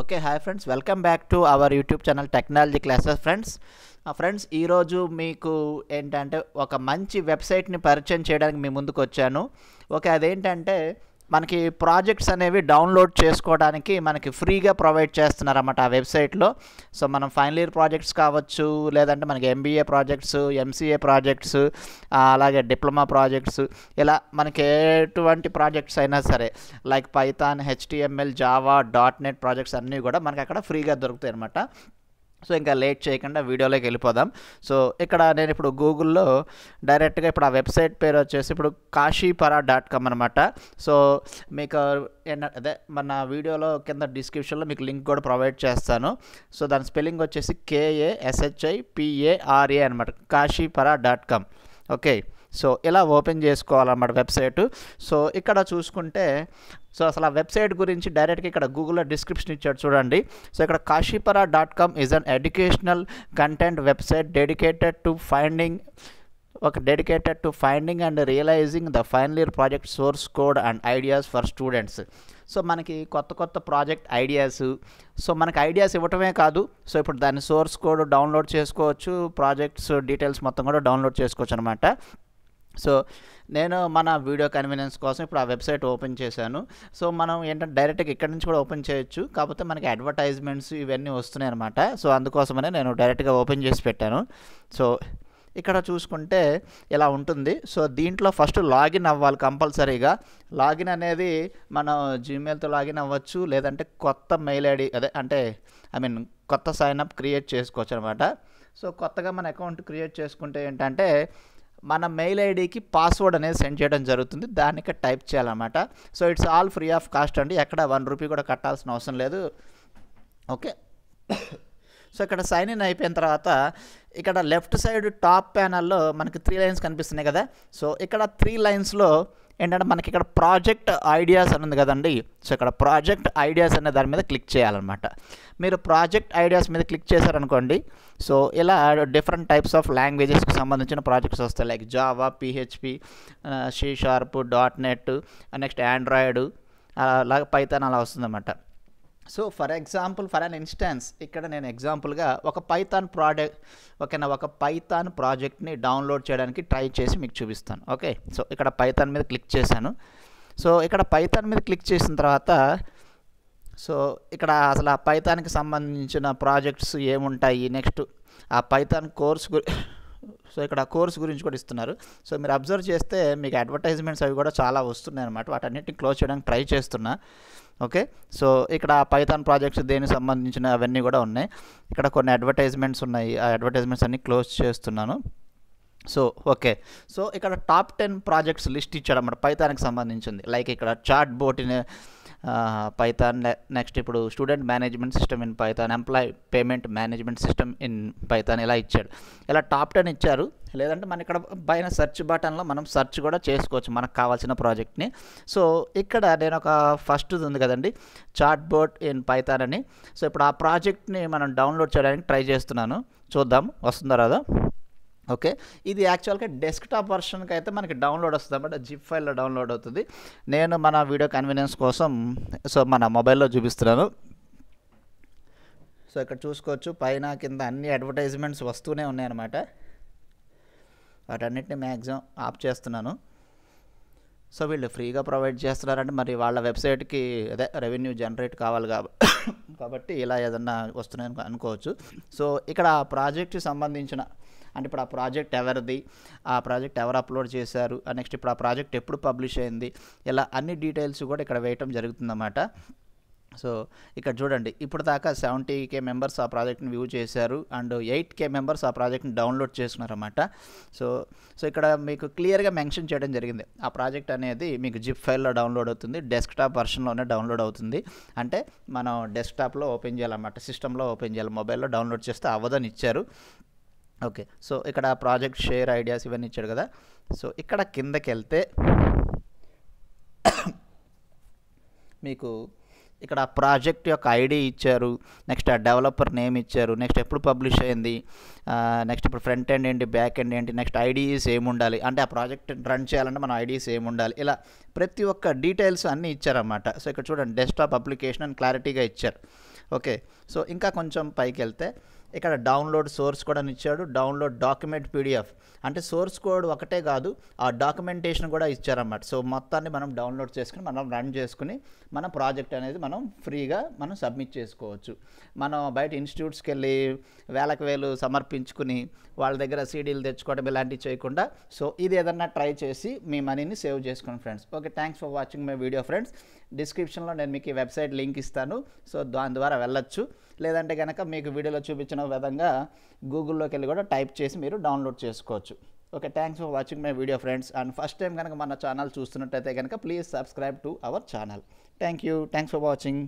okay hi friends welcome back to our YouTube channel technology classes friends friends ఈరోజు మీకు ఏంటంటే ఒక మంచి వెబ్సైట్ని పరిచయం చేయడానికి మీ ముందుకు వచ్చాను ఓకే అదేంటంటే మనకి ప్రాజెక్ట్స్ అనేవి డౌన్లోడ్ చేసుకోవడానికి మనకి ఫ్రీగా ప్రొవైడ్ చేస్తున్నారన్నమాట ఆ వెబ్సైట్లో సో మనం ఫైనల్ ఇయర్ ప్రాజెక్ట్స్ కావచ్చు లేదంటే మనకి ఎంబీఏ ప్రాజెక్ట్స్ ఎంసీఏ ప్రాజెక్ట్స్ అలాగే డిప్లొమా ప్రాజెక్ట్స్ ఇలా మనకి ఎటువంటి ప్రాజెక్ట్స్ అయినా సరే like Python HTML Java dot net projects అన్నీ కూడా మనకి అక్కడ ఫ్రీగా దొరుకుతాయి అనమాట సో ఇంకా లేట్ చేయకుండా వీడియోలోకి వెళ్ళిపోదాం సో ఇక్కడ నేను ఇప్పుడు గూగుల్లో డైరెక్ట్గా ఇప్పుడు ఆ వెబ్సైట్ పేరు వచ్చేసి ఇప్పుడు కాశీపరా డాట్ కామ్ అనమాట సో మీకు అదే మన వీడియోలో కింద డిస్క్రిప్షన్లో మీకు లింక్ కూడా ప్రొవైడ్ చేస్తాను సో దాని స్పెల్లింగ్ వచ్చేసి కేఏఎస్హెచ్ఐ పిఏఆర్ఏ అనమాట Kashipara dot com okay so ఇలా ఓపెన్ చేసుకోవాలన్నమాట వెబ్సైట్ సో ఇక్కడ చూసుకుంటే సో అసలు ఆ వెబ్సైట్ గురించి డైరెక్ట్గా ఇక్కడ గూగుల్లో డిస్క్రిప్షన్ ఇచ్చాడు చూడండి సో ఇక్కడ Kashipara dot com is an educational content website dedicated to finding ఒక dedicated to finding and realising the final year project source code and ideas for students so మనకి కొత్త కొత్త ప్రాజెక్ట్ ఐడియాస్ సో మనకి ideas ఇవ్వటమే కాదు so ఇప్పుడు దాని source code download చేసుకోవచ్చు ప్రాజెక్ట్స్ డీటెయిల్స్ మొత్తం కూడా డౌన్లోడ్ చేసుకోవచ్చు అనమాట సో నేను మన వీడియో కన్వీనియన్స్ కోసం ఇప్పుడు ఆ వెబ్సైట్ ఓపెన్ చేశాను సో మనం ఏంటంటే డైరెక్ట్గా ఇక్కడ నుంచి కూడా ఓపెన్ చేయొచ్చు కాకపోతే మనకి అడ్వర్టైజ్మెంట్స్ ఇవన్నీ వస్తున్నాయి అనమాట సో అందుకోసమనే నేను డైరెక్ట్గా ఓపెన్ చేసి పెట్టాను సో ఇక్కడ చూసుకుంటే ఇలా ఉంటుంది సో దీంట్లో ఫస్ట్ లాగిన్ అవ్వాలి కంపల్సరీగా లాగిన్ అనేది మనం జీమెయిల్తో లాగిన్ అవ్వచ్చు లేదంటే కొత్త మెయిల్ ఐడి అదే అంటే ఐ మీన్ కొత్త సైన్అప్ క్రియేట్ చేసుకోవచ్చు అనమాట సో కొత్తగా మన అకౌంట్ క్రియేట్ చేసుకుంటే ఏంటంటే మన మెయిల్ ఐడికి పాస్వర్డ్ అనేది సెండ్ చేయడం జరుగుతుంది దానికి టైప్ చేయాలన్నమాట so it's all free of cost అండి ఎక్కడ వన్ రూపీ కూడా కట్టాల్సిన అవసరం లేదు ఓకే సో ఇక్కడ సైన్ ఇన్ అయిపోయిన తర్వాత ఇక్కడ లెఫ్ట్ సైడ్ టాప్ ప్యానల్లో మనకి త్రీ లైన్స్ కనిపిస్తున్నాయి కదా సో ఇక్కడ త్రీ లైన్స్లో ఏంటంటే మనకి ఇక్కడ ప్రాజెక్ట్ ఐడియాస్ అని ఉంది కదండి సో ఇక్కడ ప్రాజెక్ట్ ఐడియాస్ అనే దాని మీద క్లిక్ చేయాలన్నమాట మీరు ప్రాజెక్ట్ ఐడియాస్ మీద క్లిక్ చేశారనుకోండి సో ఇలా డిఫరెంట్ టైప్స్ ఆఫ్ లాంగ్వేజెస్కి సంబంధించిన ప్రాజెక్ట్స్ వస్తాయి like Java PHP C sharp dot net next Android అలాగే పైతాన్ అలా వస్తుందన్నమాట so for example for an instance ఇక్కడ నేను ఎగ్జాంపుల్గా ఒక పైథాన్ ప్రాడక్ట్ ఓకేనా ఒక పైథాన్ ప్రాజెక్ట్ని డౌన్లోడ్ చేయడానికి ట్రై చేసి మీకు చూపిస్తాను ఓకే సో ఇక్కడ పైథాన్ మీద క్లిక్ చేశాను సో ఇక్కడ పైథాన్ మీద క్లిక్ చేసిన తర్వాత సో ఇక్కడ అసలు ఆ పైథాన్కి సంబంధించిన ప్రాజెక్ట్స్ ఏముంటాయి నెక్స్ట్ ఆ పైథాన్ కోర్స్ సో ఇక్కడ కోర్స్ గురించి కూడా ఇస్తున్నారు సో మీరు అబ్జర్వ్ చేస్తే మీకు అడ్వర్టైజ్మెంట్స్ అవి కూడా చాలా వస్తున్నాయి అనమాట వాటన్నిటిని క్లోజ్ చేయడానికి ట్రై చేస్తున్నా ఓకే సో ఇక్కడ పైథాన్ ప్రాజెక్ట్స్ దేనికి సంబంధించిన అవన్నీ కూడా ఉన్నాయి ఇక్కడ కొన్ని అడ్వర్టైజ్మెంట్స్ ఉన్నాయి ఆ అడ్వర్టైజ్మెంట్స్ అన్నీ క్లోజ్ చేస్తున్నాను సో ఓకే సో ఇక్కడ టాప్ టెన్ ప్రాజెక్ట్స్ లిస్ట్ ఇచ్చాడు అన్నమాట పైథానికి సంబంధించింది లైక్ ఇక్కడ చాట్ బోటిని పైథాన్ నెక్స్ట్ ఇప్పుడు student management system in Python employ payment management system in Python ఇలా ఇచ్చాడు ఇలా టాప్ టెన్ ఇచ్చారు లేదంటే మన ఇక్కడ పైన సెర్చ్ బటన్లో మనం సెర్చ్ కూడా చేసుకోవచ్చు మనకు కావాల్సిన ప్రాజెక్ట్ని సో ఇక్కడ నేను ఒక ఫస్ట్ ఉంది కదండి చాట్ బోర్డ్ ఇన్ పైథాన్ అని సో ఇప్పుడు ఆ ప్రాజెక్ట్ని మనం డౌన్లోడ్ చేయడానికి ట్రై చేస్తున్నాను చూద్దాం వస్తుందా రాదా ఓకే ఇది యాక్చువల్గా డెస్క్టాప్ వర్షన్కి అయితే మనకి డౌన్లోడ్ వస్తుంది అనమాట జిప్ ఫైల్లో డౌన్లోడ్ అవుతుంది నేను మన వీడియో కన్వీనియన్స్ కోసం సో మన మొబైల్లో చూపిస్తున్నాను సో ఇక్కడ చూసుకోవచ్చు పైన కింద అన్ని అడ్వర్టైజ్మెంట్స్ వస్తూనే ఉన్నాయన్నమాట వాటన్నిటిని మ్యాక్సిమం ఆఫ్ చేస్తున్నాను సో వీళ్ళు ఫ్రీగా ప్రొవైడ్ చేస్తున్నారంటే మరి వాళ్ళ వెబ్సైట్కి అదే రెవెన్యూ జనరేట్ కావాలి కాబట్టి ఇలా ఏదన్నా వస్తున్నాయని అనుకోవచ్చు సో ఇక్కడ ప్రాజెక్ట్కి సంబంధించిన అంటే ఇప్పుడు ఆ ప్రాజెక్ట్ ఎవరిది ఆ ప్రాజెక్ట్ ఎవరు అప్లోడ్ చేశారు నెక్స్ట్ ఇప్పుడు ఆ ప్రాజెక్ట్ ఎప్పుడు పబ్లిష్ అయింది ఇలా అన్ని డీటెయిల్స్ కూడా ఇక్కడ వేయటం జరుగుతుందన్నమాట సో ఇక్కడ చూడండి ఇప్పుడు దాకా సెవెంటీ కే మెంబర్స్ ఆ ప్రాజెక్ట్ని వ్యూ చేశారు అండ్ ఎయిట్ కే మెంబర్స్ ఆ ప్రాజెక్ట్ని డౌన్లోడ్ చేసుకున్నారన్నమాట సో సో ఇక్కడ మీకు క్లియర్గా మెన్షన్ చేయడం జరిగింది ఆ ప్రాజెక్ట్ అనేది మీకు జిప్ ఫైల్లో డౌన్లోడ్ అవుతుంది డెస్క్టాప్ వర్షన్లోనే డౌన్లోడ్ అవుతుంది అంటే మనం డెస్క్టాప్లో ఓపెన్ చేయాలన్నమాట సిస్టంలో ఓపెన్ చేయాలి మొబైల్లో డౌన్లోడ్ చేస్తే అవ్వదని ఇచ్చారు ఓకే సో ఇక్కడ ప్రాజెక్ట్ షేర్ ఐడియాస్ ఇవన్నీ ఇచ్చాడు కదా సో ఇక్కడ కిందకి వెళ్తే మీకు ఇక్కడ ప్రాజెక్ట్ యొక్క ఐడి ఇచ్చారు నెక్స్ట్ ఆ డెవలపర్ నేమ్ ఇచ్చారు నెక్స్ట్ ఎప్పుడు పబ్లిష్ అయింది నెక్స్ట్ ఇప్పుడు ఫ్రంట్ ఎండ్ ఏంటి బ్యాక్ ఎండ్ ఏంటి నెక్స్ట్ ఐడీస్ ఏమి ఉండాలి అంటే ఆ ప్రాజెక్ట్ రన్ చేయాలంటే మన ఐడీస్ ఏమి ఉండాలి ఇలా ప్రతి ఒక్క డీటెయిల్స్ అన్నీ ఇచ్చారన్నమాట సో ఇక్కడ చూడండి డెస్క్టాప్ అప్లికేషన్ అని క్లారిటీగా ఇచ్చారు ఓకే సో ఇంకా కొంచెం పైకి వెళ్తే ఇక్కడ డౌన్లోడ్ సోర్స్ కూడా ఇచ్చాడు డౌన్లోడ్ డాక్యుమెంట్ పీడిఎఫ్ అంటే సోర్స్ కోడ్ ఒకటే కాదు ఆ డాక్యుమెంటేషన్ కూడా ఇచ్చారన్నమాట సో మొత్తాన్ని మనం డౌన్లోడ్ చేసుకుని మనం రన్ చేసుకుని మన ప్రాజెక్ట్ అనేది మనం ఫ్రీగా మనం సబ్మిట్ చేసుకోవచ్చు మనం బయట ఇన్స్టిట్యూట్స్కి వెళ్ళి వేలకు వేలు సమర్పించుకుని వాళ్ళ దగ్గర సీడీలు తెచ్చుకోవడం ఇలాంటివి చేయకుండా సో ఇది ఏదన్నా ట్రై చేసి మీ మనీని సేవ్ చేసుకోండి friends okay thanks for watching my video friends డిస్క్రిప్షన్లో నేను మీకు ఈ వెబ్సైట్ లింక్ ఇస్తాను సో దాని ద్వారా వెళ్ళొచ్చు లేదంటే కనుక మీకు వీడియోలో చూపించిన విధంగా గూగుల్లోకి వెళ్ళి కూడా టైప్ చేసి మీరు డౌన్లోడ్ చేసుకోవచ్చు okay thanks for watching my video friends and first time కనుక మన ఛానల్ చూస్తున్నట్టయితే కనుక please subscribe to our channel thank you thanks for watching